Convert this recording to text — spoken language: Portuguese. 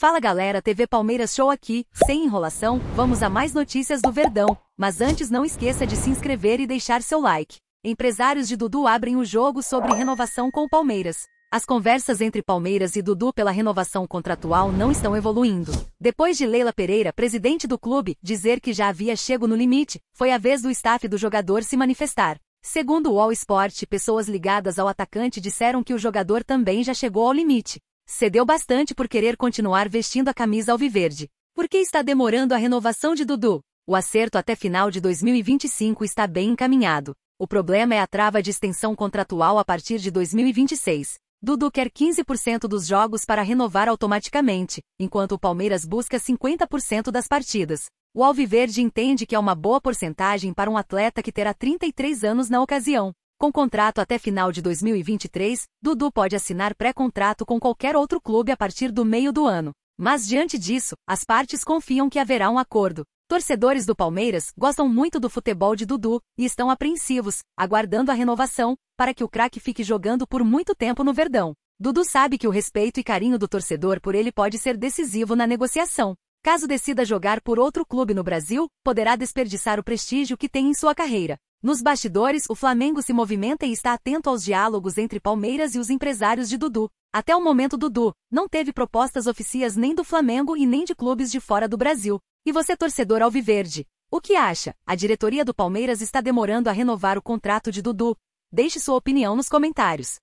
Fala galera, TV Palmeiras Show aqui. Sem enrolação, vamos a mais notícias do Verdão. Mas antes não esqueça de se inscrever e deixar seu like. Empresários de Dudu abrem o jogo sobre renovação com o Palmeiras. As conversas entre Palmeiras e Dudu pela renovação contratual não estão evoluindo. Depois de Leila Pereira, presidente do clube, dizer que já havia chego no limite, foi a vez do staff do jogador se manifestar. Segundo o All Sport, pessoas ligadas ao atacante disseram que o jogador também já chegou ao limite. Cedeu bastante por querer continuar vestindo a camisa alviverde. Por que está demorando a renovação de Dudu? O acerto até final de 2025 está bem encaminhado. O problema é a trava de extensão contratual a partir de 2026. Dudu quer 15% dos jogos para renovar automaticamente, enquanto o Palmeiras busca 50% das partidas. O Alviverde entende que é uma boa porcentagem para um atleta que terá 33 anos na ocasião. Com contrato até final de 2023, Dudu pode assinar pré-contrato com qualquer outro clube a partir do meio do ano. Mas diante disso, as partes confiam que haverá um acordo. Torcedores do Palmeiras gostam muito do futebol de Dudu e estão apreensivos, aguardando a renovação, para que o craque fique jogando por muito tempo no Verdão. Dudu sabe que o respeito e carinho do torcedor por ele pode ser decisivo na negociação. Caso decida jogar por outro clube no Brasil, poderá desperdiçar o prestígio que tem em sua carreira. Nos bastidores, o Flamengo se movimenta e está atento aos diálogos entre Palmeiras e os empresários de Dudu. Até o momento, Dudu não teve propostas oficiais nem do Flamengo e nem de clubes de fora do Brasil. E você, torcedor alviverde, o que acha? A diretoria do Palmeiras está demorando a renovar o contrato de Dudu? Deixe sua opinião nos comentários.